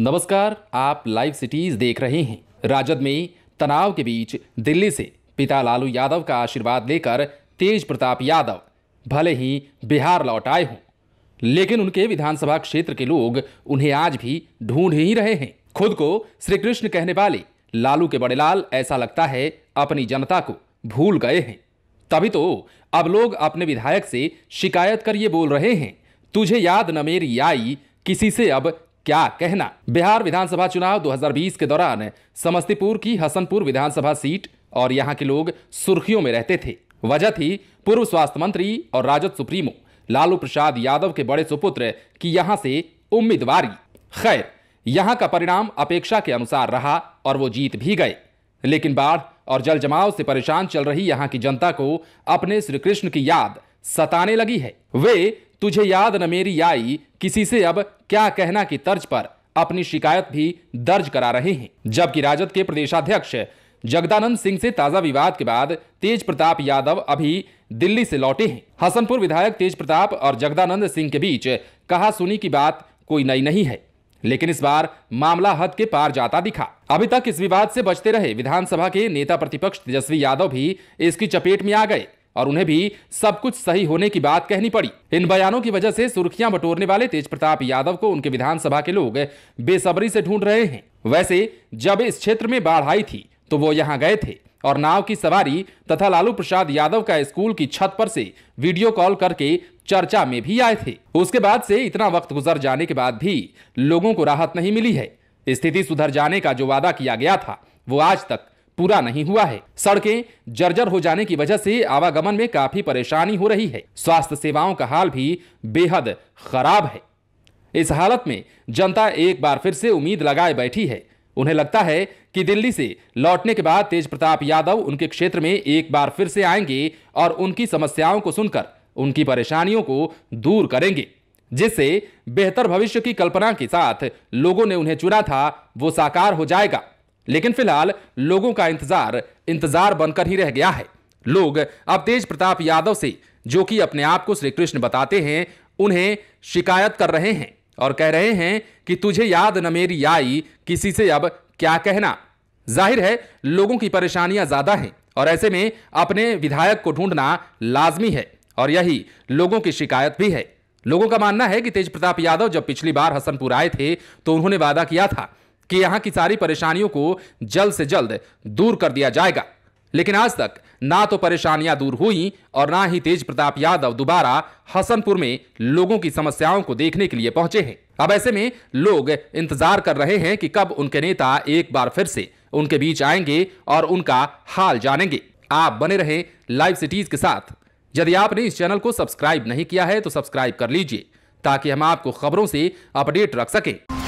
नमस्कार आप live cities देख रहे हैं राजद में तनाव के बीच दिल्ली से पिता लालू यादव का आशीर्वाद लेकर तेज प्रताप यादव भले ही बिहार लौट आए हों लेकिन उनके विधानसभा क्षेत्र के लोग उन्हें आज भी ढूंढ ही रहे हैं खुद को श्री कृष्ण कहने वाले लालू के बड़े लाल ऐसा लगता है अपनी जनता को भूल गए हैं तभी तो अब लोग अपने विधायक से शिकायत कर ये बोल रहे हैं तुझे याद न मेरी आई किसी से अब क्या कहना बिहार विधानसभा चुनाव 2020 के दौरान समस्तीपुर की हसनपुर विधानसभा सीट और यहाँ के लोग सुर्खियों में रहते थे वजह थी पूर्व स्वास्थ्य मंत्री और राजद सुप्रीमो लालू प्रसाद यादव के बड़े सुपुत्र की यहाँ से उम्मीदवारी खैर यहाँ का परिणाम अपेक्षा के अनुसार रहा और वो जीत भी गए लेकिन बाढ़ और जल जमाव से परेशान चल रही यहाँ की जनता को अपने श्री कृष्ण की याद सताने लगी है वे तुझे याद न मेरी आई किसी से अब क्या कहना की तर्ज पर अपनी शिकायत भी दर्ज करा रहे हैं जबकि राजद के प्रदेशाध्यक्ष जगदानंद सिंह से ताजा विवाद के बाद तेज प्रताप यादव अभी दिल्ली से लौटे हैं हसनपुर विधायक तेज प्रताप और जगदानंद सिंह के बीच कहा सुनी की बात कोई नई नहीं है लेकिन इस बार मामला हद के पार जाता दिखा अभी तक इस विवाद से बचते रहे विधानसभा के नेता प्रतिपक्ष तेजस्वी यादव भी इसकी चपेट में आ गए और उन्हें भी सब कुछ सही होने की बात कहनी पड़ी इन बयानों की वजह से सुर्खियां बटोरने वाले तेज प्रताप यादव को उनके विधानसभा के लोग बेसब्री से ढूंढ रहे हैं वैसे जब इस क्षेत्र में बाढ़ आई थी तो वो यहाँ गए थे और नाव की सवारी तथा लालू प्रसाद यादव का स्कूल की छत पर से वीडियो कॉल करके चर्चा में भी आए थे उसके बाद से इतना वक्त गुजर जाने के बाद भी लोगों को राहत नहीं मिली है स्थिति सुधर जाने का जो वादा किया गया था वो आज तक पूरा नहीं हुआ है सड़कें जर्जर हो जाने की वजह से आवागमन में काफी परेशानी हो रही है स्वास्थ्य सेवाओं का हाल भी बेहद खराब है इस हालत में जनता एक बार फिर से उम्मीद लगाए बैठी है उन्हें लगता है कि दिल्ली से लौटने के बाद तेज प्रताप यादव उनके क्षेत्र में एक बार फिर से आएंगे और उनकी समस्याओं को सुनकर उनकी परेशानियों को दूर करेंगे जिससे बेहतर भविष्य की कल्पना के साथ लोगों ने उन्हें चुना था वो साकार हो जाएगा लेकिन फिलहाल लोगों का इंतजार इंतजार बनकर ही रह गया है लोग अब तेज प्रताप यादव से जो कि अपने आप को श्री कृष्ण बताते हैं उन्हें शिकायत कर रहे हैं और कह रहे हैं कि तुझे याद न मेरी आई किसी से अब क्या कहना जाहिर है लोगों की परेशानियां ज्यादा हैं और ऐसे में अपने विधायक को ढूंढना लाजमी है और यही लोगों की शिकायत भी है लोगों का मानना है कि तेज प्रताप यादव जब पिछली बार हसनपुर आए थे तो उन्होंने वादा किया था कि यहां की सारी परेशानियों को जल्द से जल्द दूर कर दिया जाएगा लेकिन आज तक ना तो परेशानियां दूर हुई और ना ही तेज प्रताप यादव दोबारा हसनपुर में लोगों की समस्याओं को देखने के लिए पहुंचे हैं अब ऐसे में लोग इंतजार कर रहे हैं कि कब उनके नेता एक बार फिर से उनके बीच आएंगे और उनका हाल जानेंगे आप बने रहे लाइव सिटीज के साथ यदि आपने इस चैनल को सब्सक्राइब नहीं किया है तो सब्सक्राइब कर लीजिए ताकि हम आपको खबरों से अपडेट रख सकें